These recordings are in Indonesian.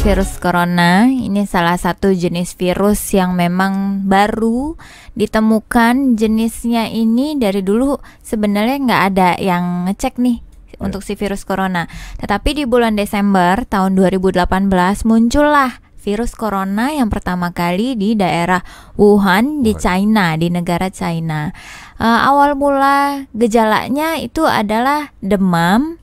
Virus corona ini salah satu jenis virus yang memang baru ditemukan jenisnya ini dari dulu sebenarnya nggak ada yang ngecek nih ya. untuk si virus corona. Tetapi di bulan Desember tahun 2018 muncullah virus corona yang pertama kali di daerah Wuhan di China di negara China. Uh, awal mula gejalanya itu adalah demam,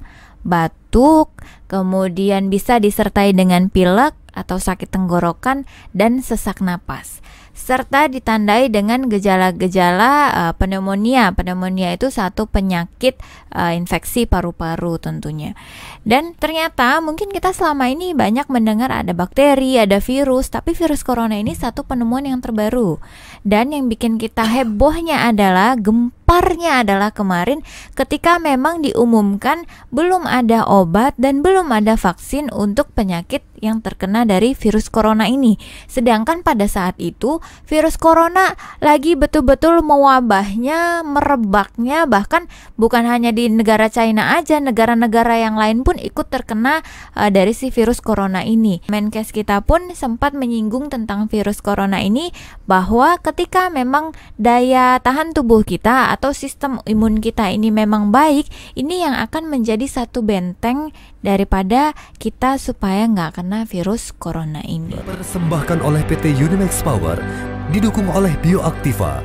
batuk, kemudian bisa disertai dengan pilek atau sakit tenggorokan dan sesak napas serta ditandai dengan gejala-gejala uh, pneumonia. Pneumonia itu satu penyakit uh, infeksi paru-paru tentunya. Dan ternyata mungkin kita selama ini banyak mendengar ada bakteri, ada virus, tapi virus corona ini satu penemuan yang terbaru. Dan yang bikin kita hebohnya adalah gemparnya adalah kemarin ketika memang diumumkan belum ada obat dan belum ada vaksin untuk penyakit yang terkena dari virus corona ini. Sedangkan pada saat itu virus corona lagi betul-betul mewabahnya, merebaknya bahkan bukan hanya di negara China aja, negara-negara yang lain pun ikut terkena uh, dari si virus corona ini. Menkes kita pun sempat menyinggung tentang virus corona ini bahwa ketika memang daya tahan tubuh kita atau sistem imun kita ini memang baik, ini yang akan menjadi satu benteng daripada kita supaya nggak kena virus corona ini. Persembahkan oleh PT Unimax Power didukung oleh Bioaktiva.